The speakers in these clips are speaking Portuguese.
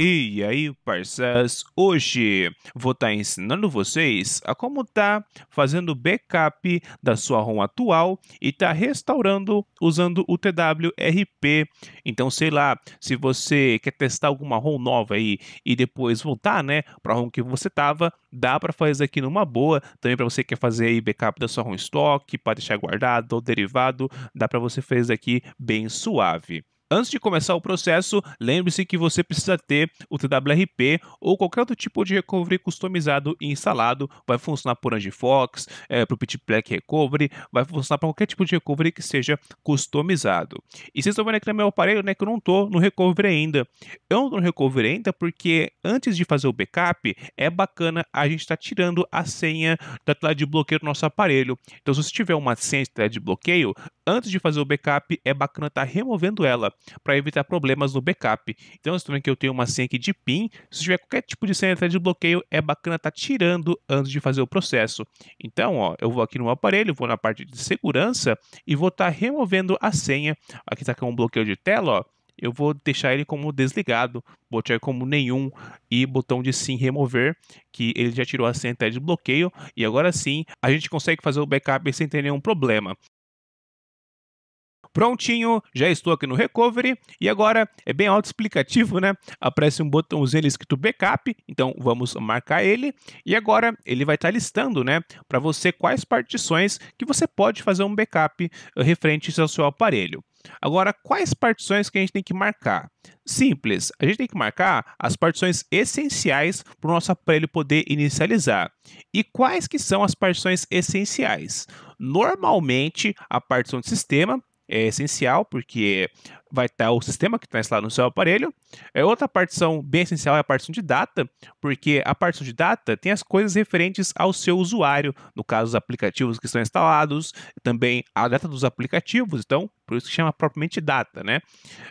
E aí, parças, hoje vou estar tá ensinando vocês a como tá fazendo backup da sua ROM atual e tá restaurando usando o TWRP. Então, sei lá, se você quer testar alguma ROM nova aí e depois voltar, né, para a ROM que você tava, dá para fazer aqui numa boa. Também para você que quer fazer aí backup da sua ROM estoque, para deixar guardado ou derivado, dá para você fazer aqui bem suave. Antes de começar o processo, lembre-se que você precisa ter o TWRP ou qualquer outro tipo de recovery customizado e instalado. Vai funcionar por Angifox, é, para o Pitplack Recovery, vai funcionar para qualquer tipo de recovery que seja customizado. E vocês estão vendo aqui no meu aparelho né, que eu não estou no recovery ainda. Eu não estou no recovery ainda porque antes de fazer o backup, é bacana a gente estar tá tirando a senha da tela de bloqueio do nosso aparelho. Então, se você tiver uma senha de tela de bloqueio, antes de fazer o backup, é bacana estar tá removendo ela para evitar problemas no backup. Então, estou vendo que eu tenho uma senha aqui de PIN. Se tiver qualquer tipo de senha de bloqueio, é bacana estar tá tirando antes de fazer o processo. Então, ó, eu vou aqui no aparelho, vou na parte de segurança e vou estar tá removendo a senha. Aqui está com um bloqueio de tela, ó eu vou deixar ele como desligado, botar como nenhum e botão de sim remover, que ele já tirou a senha de bloqueio e agora sim a gente consegue fazer o backup sem ter nenhum problema. Prontinho, já estou aqui no recovery e agora é bem autoexplicativo, né? Aparece um botãozinho escrito backup, então vamos marcar ele e agora ele vai estar listando, né, para você quais partições que você pode fazer um backup eh, referente ao seu aparelho. Agora, quais partições que a gente tem que marcar? Simples, a gente tem que marcar as partições essenciais para o nosso aparelho poder inicializar. E quais que são as partições essenciais? Normalmente, a partição de sistema é essencial, porque vai estar tá o sistema que está instalado no seu aparelho. É, outra partição bem essencial é a partição de data, porque a partição de data tem as coisas referentes ao seu usuário, no caso os aplicativos que estão instalados, também a data dos aplicativos, então por isso que chama propriamente data, né?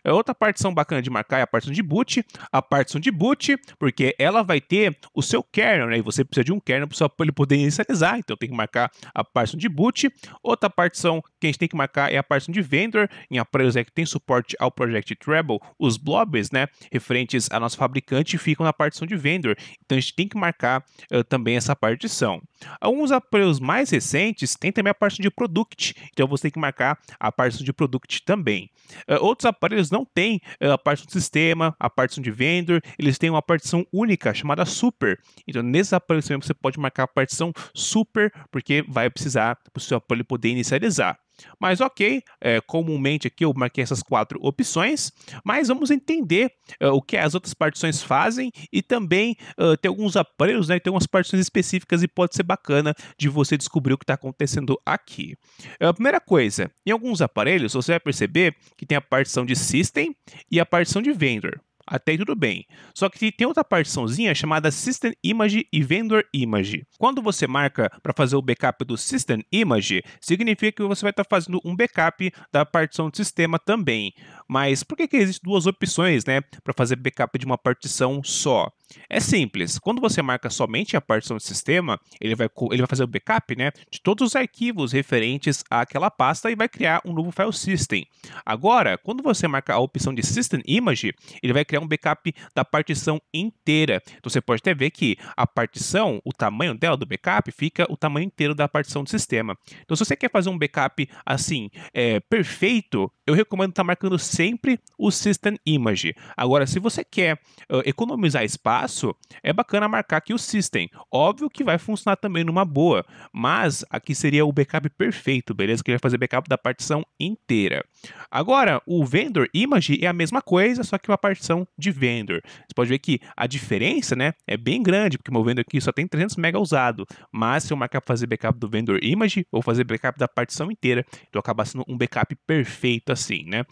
É, outra partição bacana de marcar é a partição de boot, a partição de boot, porque ela vai ter o seu kernel, né? E você precisa de um kernel para ele poder inicializar, então tem que marcar a partição de boot. Outra partição que a gente tem que marcar é a partição de vendor, em aparelhos é que tem suporte suporte ao Project Treble, os blobs, né, referentes a nosso fabricante, ficam na partição de vendor. Então a gente tem que marcar uh, também essa partição. Alguns aparelhos mais recentes têm também a partição de product, então você tem que marcar a partição de product também. Uh, outros aparelhos não têm uh, a partição do sistema, a partição de vendor, eles têm uma partição única chamada super. Então nesses aparelhos também você pode marcar a partição super, porque vai precisar para o seu aparelho poder inicializar. Mas ok, é, comumente aqui eu marquei essas quatro opções, mas vamos entender uh, o que as outras partições fazem e também uh, tem alguns aparelhos, né? Tem algumas partições específicas e pode ser bacana de você descobrir o que está acontecendo aqui. É, a uh, primeira coisa, em alguns aparelhos você vai perceber que tem a partição de System e a partição de Vendor. Até aí tudo bem. Só que tem outra partiçãozinha chamada System Image e Vendor Image. Quando você marca para fazer o backup do System Image, significa que você vai estar tá fazendo um backup da partição do sistema também. Mas por que, que existem duas opções né, para fazer backup de uma partição só? É simples, quando você marca somente a partição do sistema, ele vai, ele vai fazer o backup né, de todos os arquivos referentes àquela pasta e vai criar um novo file system. Agora, quando você marca a opção de System Image, ele vai criar um backup da partição inteira. Então você pode até ver que a partição, o tamanho dela do backup, fica o tamanho inteiro da partição do sistema. Então se você quer fazer um backup assim, é, perfeito, eu recomendo estar tá marcando sempre o System Image. Agora, se você quer uh, economizar espaço, é bacana marcar aqui o System. Óbvio que vai funcionar também numa boa, mas aqui seria o backup perfeito, beleza? Que ele vai fazer backup da partição inteira. Agora, o Vendor Image é a mesma coisa, só que uma partição de Vendor. Você pode ver que a diferença né, é bem grande, porque o meu Vendor aqui só tem 300 MB usado, mas se eu marcar para fazer backup do Vendor Image, vou fazer backup da partição inteira, então acaba sendo um backup perfeito assim, né?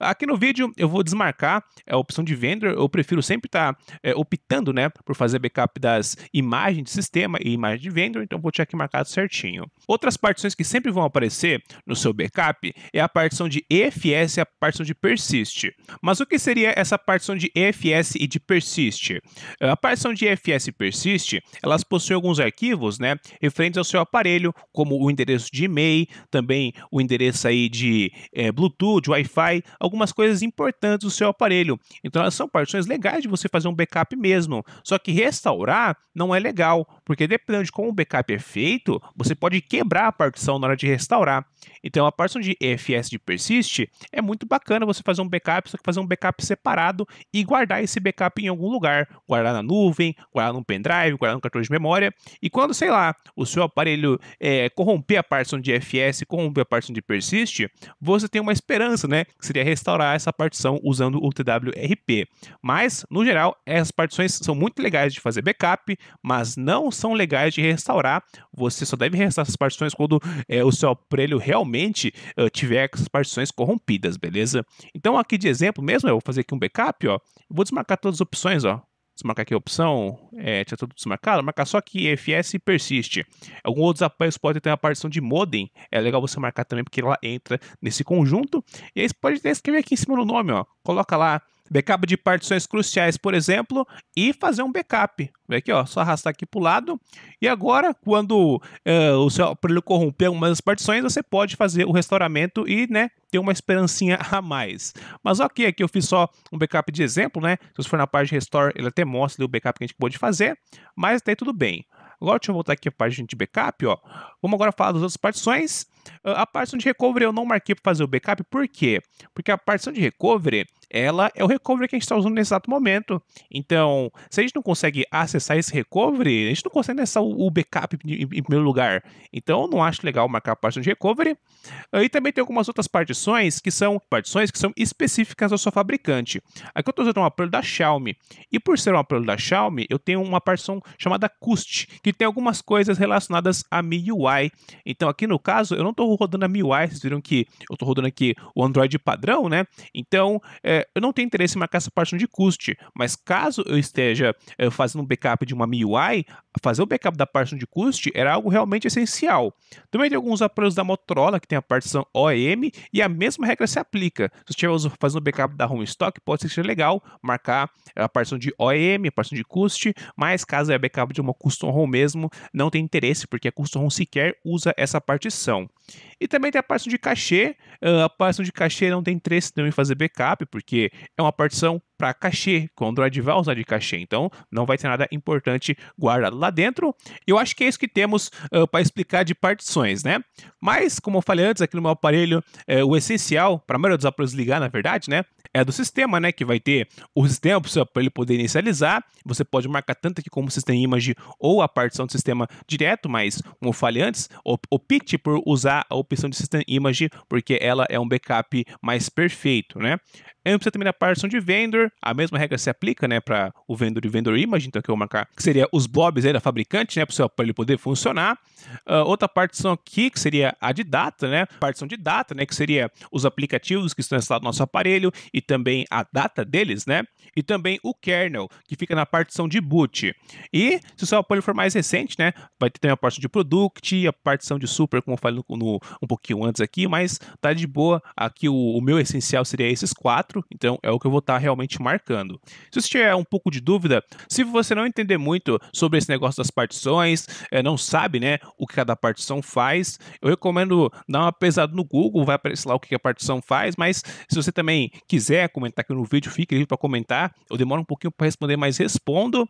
Aqui no vídeo eu vou desmarcar é, a opção de vendor, eu prefiro sempre estar tá, é, optando, né, por fazer backup das imagens de sistema e imagem de vendor, então vou ter aqui marcado certinho. Outras partições que sempre vão aparecer no seu backup é a partição de EFS e a partição de persist. Mas o que seria essa partição de EFS e de persist? É, a partição de EFS e persist, elas possuem alguns arquivos, né, referentes ao seu aparelho, como o endereço de e-mail, também o endereço aí de é, Bluetooth Bluetooth, Wi-Fi, algumas coisas importantes do seu aparelho. Então elas são partições legais de você fazer um backup mesmo. Só que restaurar não é legal. Porque dependendo de como o backup é feito, você pode quebrar a partição na hora de restaurar. Então a partição de EFS de persist é muito bacana você fazer um backup, só que fazer um backup separado e guardar esse backup em algum lugar. Guardar na nuvem, guardar num pendrive, guardar num cartão de memória. E quando, sei lá, o seu aparelho é, corromper a partição de EFS, corromper a partição de persist, você tem uma esperança, né? Que seria restaurar essa partição usando o TWRP. Mas, no geral, essas partições são muito legais de fazer backup, mas não são legais de restaurar. Você só deve restaurar essas partições quando é, o seu aparelho realmente uh, tiver essas partições corrompidas, beleza? Então, aqui de exemplo mesmo, eu vou fazer aqui um backup, ó. vou desmarcar todas as opções, ó desmarcar aqui a opção, é, tinha tudo desmarcado, marcar só que FS persiste. Alguns outros aparelhos podem ter uma partição de modem, é legal você marcar também porque ela entra nesse conjunto. E aí você pode até escrever aqui em cima no nome, ó, coloca lá Backup de partições cruciais, por exemplo, e fazer um backup. Vem aqui, ó, só arrastar aqui para o lado. E agora, quando uh, o seu aparelho corromper algumas das partições, você pode fazer o restauramento e, né, ter uma esperancinha a mais. Mas ok, aqui eu fiz só um backup de exemplo, né? Se você for na parte de restore, ele até mostra o backup que a gente pode fazer, mas daí tudo bem. Agora deixa eu voltar aqui a página de backup, ó. Vamos agora falar das outras partições. Ah, a partição de recovery eu não marquei para fazer o backup, por quê? Porque a partição de recovery, ela é o recovery que a gente está usando nesse exato momento. Então, se a gente não consegue acessar esse recovery, a gente não consegue acessar o, backup em, primeiro lugar. Então, não acho legal marcar a parte de recovery. Ah, e também tem algumas outras partições que são partições que são específicas ao seu fabricante. Aqui eu estou usando um aparelho da Xiaomi. E por ser um aparelho da Xiaomi, eu tenho uma partição chamada CUST, que tem algumas coisas relacionadas à MIUI. Então, aqui no caso, eu não estou rodando a MIUI, vocês viram que eu estou rodando aqui o Android padrão, né? Então, é, eu não tenho interesse em marcar essa parte de custe, mas caso eu esteja é, fazendo um backup de uma MIUI, fazer o backup da parte de custe era algo realmente essencial. Também tem alguns aparelhos da Motorola que tem a partição OEM e a mesma regra se aplica. Se você estiver fazendo o backup da home stock, pode ser legal marcar a partição de OEM, a partição de custe, mas caso é backup de uma custom ROM mesmo, não tem interesse, porque a custom ROM sequer usa essa partição. E também tem a partição de cachê. Uh, a partição de cachê não tem interesse nenhum em fazer backup, porque é uma partição para cachê, quando o Android vai usar de cachê. Então, não vai ter nada importante guardado lá dentro. Eu acho que é isso que temos uh, para explicar de partições, né? Mas, como eu falei antes, aqui no meu aparelho, é, o essencial, para a maioria dos aparelhos ligar, na verdade, né? É do sistema, né? Que vai ter o sistema para o seu aparelho poder inicializar. Você pode marcar tanto aqui como sistema image ou a partição do sistema direto, mas, como eu falei antes, opte por usar a opção de sistema image, porque ela é um backup mais perfeito, né? você também na partição de vendor, a mesma regra se aplica, né, para o vendor e vendor image, então aqui eu vou marcar que seria os blobs aí da fabricante, né, para ele poder funcionar. Uh, outra partição aqui, que seria a de data, né, partição de data, né, que seria os aplicativos que estão instalados no nosso aparelho e também a data deles, né, e também o kernel, que fica na partição de boot. E se o seu aparelho for mais recente, né, vai ter também a partição de product, a partição de super, como eu falei no, no um pouquinho antes aqui, mas tá de boa, aqui o, o meu essencial seria esses quatro, 4, então é o que eu vou estar tá realmente marcando. Se você tiver um pouco de dúvida, se você não entender muito sobre esse negócio das partições, é, não sabe né, o que cada partição faz, eu recomendo dar uma pesada no Google, vai aparecer lá o que a partição faz, mas se você também quiser comentar aqui no vídeo, fique livre para comentar, eu demoro um pouquinho para responder, mas respondo.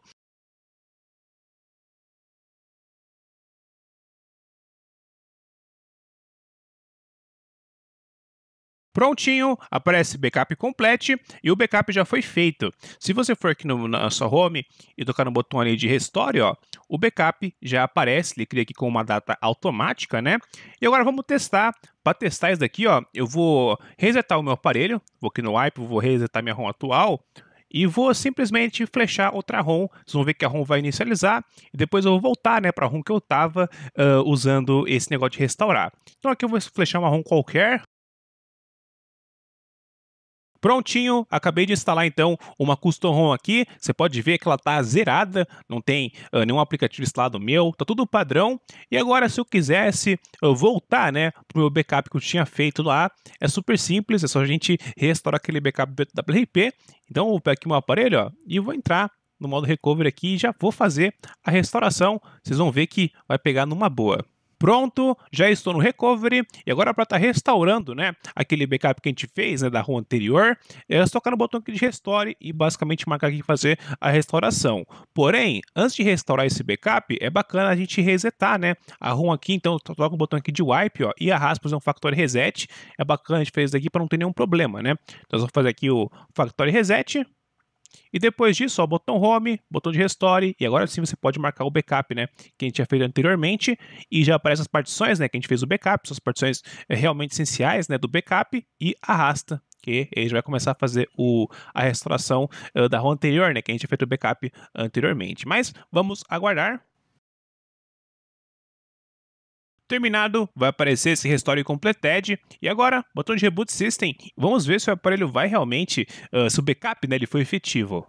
Prontinho, aparece backup complete e o backup já foi feito. Se você for aqui no, na sua home e tocar no botão ali de restore, ó, o backup já aparece, ele cria aqui com uma data automática, né? E agora vamos testar. Para testar isso daqui, ó, eu vou resetar o meu aparelho, vou aqui no wipe, vou resetar minha ROM atual, e vou simplesmente flechar outra ROM. Vocês vão ver que a ROM vai inicializar e depois eu vou voltar né, para a ROM que eu estava uh, usando esse negócio de restaurar. Então aqui eu vou flechar uma ROM qualquer, Prontinho, acabei de instalar então uma custom ROM aqui. Você pode ver que ela está zerada, não tem uh, nenhum aplicativo instalado meu, tá tudo padrão. E agora, se eu quisesse uh, voltar, né, pro meu backup que eu tinha feito lá, é super simples, é só a gente restaurar aquele backup da WP. Então, vou pegar aqui meu aparelho, ó, e vou entrar no modo recovery aqui e já vou fazer a restauração. Vocês vão ver que vai pegar numa boa pronto, já estou no recovery e agora para estar tá restaurando, né, aquele backup que a gente fez, né, da rua anterior, é só tocar no botão aqui de restore e basicamente marcar aqui fazer a restauração. Porém, antes de restaurar esse backup, é bacana a gente resetar, né, a ROM aqui, então toca o botão aqui de wipe, ó, e arrasta para fazer é um factory reset. É bacana a gente fazer isso aqui para não ter nenhum problema, né? Então vamos fazer aqui o factory reset, e depois disso, ó, botão home, botão de restore, e agora sim você pode marcar o backup, né? Que a gente tinha feito anteriormente, e já aparece as partições, né? Que a gente fez o backup, são as partições eh, realmente essenciais, né? Do backup, e arrasta que ele vai começar a fazer o, a restauração uh, da ROM anterior, né? Que a gente fez o backup anteriormente. Mas vamos aguardar, Terminado, vai aparecer esse Restore Completed. E agora, botão de Reboot System. Vamos ver se o aparelho vai realmente, uh, ah, se o backup né, ele foi efetivo.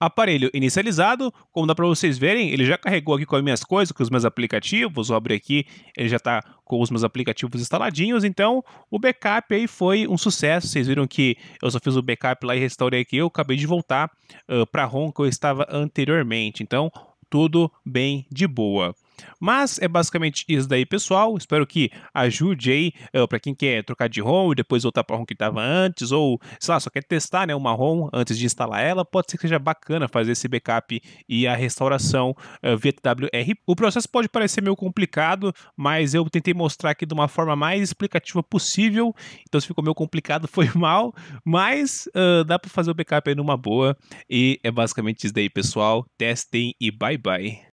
Aparelho inicializado, como dá para vocês verem, ele já carregou aqui com as minhas coisas, com os meus aplicativos, vou abrir aqui, ele já está com os meus aplicativos instaladinhos, então o backup aí foi um sucesso, vocês viram que eu só fiz o backup lá e restaurei aqui, eu acabei de voltar uh, ah, para a ROM que eu estava anteriormente, então tudo bem de boa. Mas é basicamente isso daí, pessoal. Espero que ajude aí uh, eh, para quem quer trocar de ROM e depois voltar para a ROM que estava antes, ou sei lá, só quer testar né, uma ROM antes de instalar ela. Pode ser que seja bacana fazer esse backup e a restauração uh, via TWR. O processo pode parecer meio complicado, mas eu tentei mostrar aqui de uma forma mais explicativa possível. Então, se ficou meio complicado, foi mal, mas uh, dá para fazer o backup aí numa boa. E é basicamente isso daí, pessoal. Testem e bye bye.